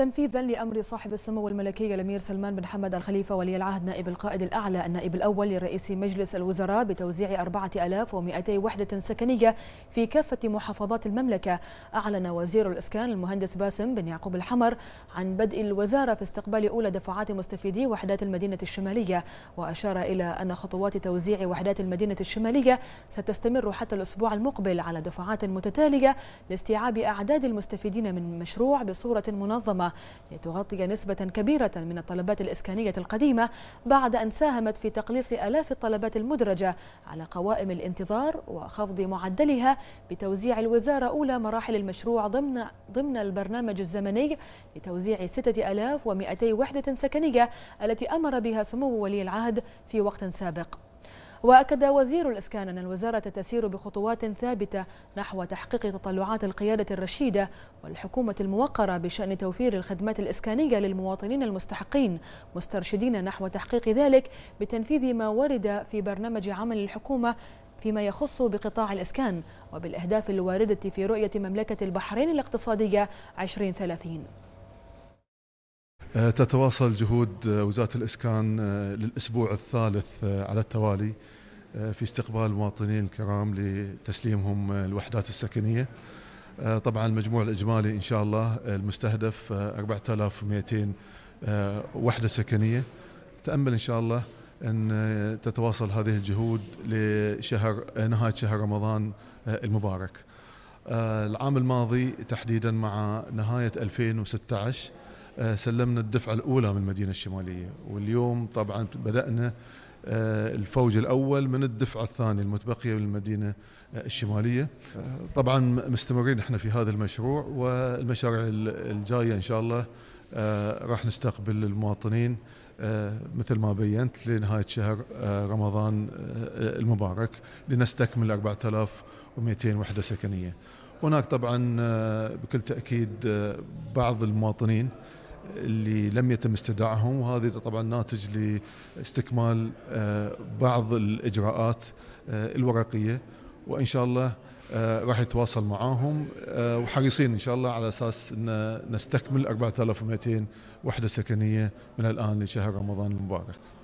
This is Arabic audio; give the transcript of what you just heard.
تنفيذا لامر صاحب السمو الملكي الامير سلمان بن حمد الخليفه ولي العهد نائب القائد الاعلى النائب الاول لرئيس مجلس الوزراء بتوزيع 4200 وحده سكنيه في كافه محافظات المملكه اعلن وزير الاسكان المهندس باسم بن يعقوب الحمر عن بدء الوزاره في استقبال اولى دفعات مستفيدي وحدات المدينه الشماليه واشار الى ان خطوات توزيع وحدات المدينه الشماليه ستستمر حتى الاسبوع المقبل على دفعات متتاليه لاستيعاب اعداد المستفيدين من المشروع بصوره منظمه لتغطي نسبة كبيرة من الطلبات الإسكانية القديمة بعد أن ساهمت في تقليص آلاف الطلبات المدرجة على قوائم الانتظار وخفض معدلها بتوزيع الوزارة أولى مراحل المشروع ضمن ضمن البرنامج الزمني لتوزيع 6200 وحدة سكنية التي أمر بها سمو ولي العهد في وقت سابق وأكد وزير الإسكان أن الوزارة تسير بخطوات ثابتة نحو تحقيق تطلعات القيادة الرشيدة والحكومة الموقرة بشأن توفير الخدمات الإسكانية للمواطنين المستحقين مسترشدين نحو تحقيق ذلك بتنفيذ ما ورد في برنامج عمل الحكومة فيما يخص بقطاع الإسكان وبالأهداف الواردة في رؤية مملكة البحرين الاقتصادية 2030 آه، تتواصل جهود آه، وزاره الاسكان آه، للاسبوع الثالث على التوالي في استقبال المواطنين الكرام لتسليمهم الوحدات السكنيه. طبعا المجموع الاجمالي ان شاء الله المستهدف 4200 وحده سكنيه. تامل ان شاء الله ان تتواصل هذه الجهود لشهر نهايه شهر رمضان المبارك. العام الماضي تحديدا مع نهايه 2016 آه، سلمنا الدفعة الأولى من المدينة الشمالية واليوم طبعا بدأنا آه، الفوج الأول من الدفعة الثانية المتبقية من المدينة آه، الشمالية طبعا مستمرين احنا في هذا المشروع والمشاريع الجاية إن شاء الله راح نستقبل المواطنين مثل ما بينت لنهاية شهر رمضان المبارك لنستكمل 4200 وحدة سكنية هناك طبعا بكل تأكيد بعض المواطنين اللي لم يتم استدعائهم وهذا طبعا ناتج لاستكمال آه، بعض الاجراءات آه، الورقيه وان شاء الله آه، راح يتواصل معاهم وحريصين ان شاء الله على اساس ان نستكمل 4200 وحده سكنيه من الان لشهر رمضان المبارك.